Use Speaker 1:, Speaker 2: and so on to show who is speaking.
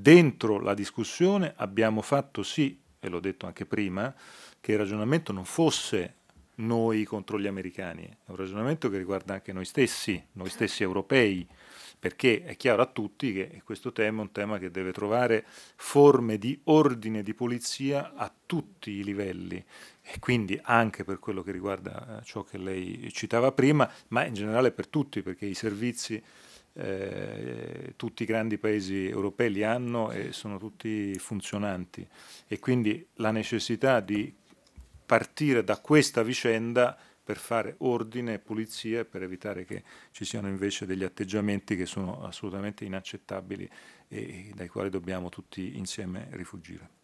Speaker 1: dentro la discussione abbiamo fatto sì, e l'ho detto anche prima, che il ragionamento non fosse noi contro gli americani, è un ragionamento che riguarda anche noi stessi, noi certo. stessi europei, perché è chiaro a tutti che questo tema è un tema che deve trovare forme di ordine di polizia a tutti i livelli e quindi anche per quello che riguarda eh, ciò che lei citava prima, ma in generale per tutti, perché i servizi eh, tutti i grandi paesi europei li hanno e sono tutti funzionanti e quindi la necessità di partire da questa vicenda per fare ordine e pulizia e per evitare che ci siano invece degli atteggiamenti che sono assolutamente inaccettabili e dai quali dobbiamo tutti insieme rifugire.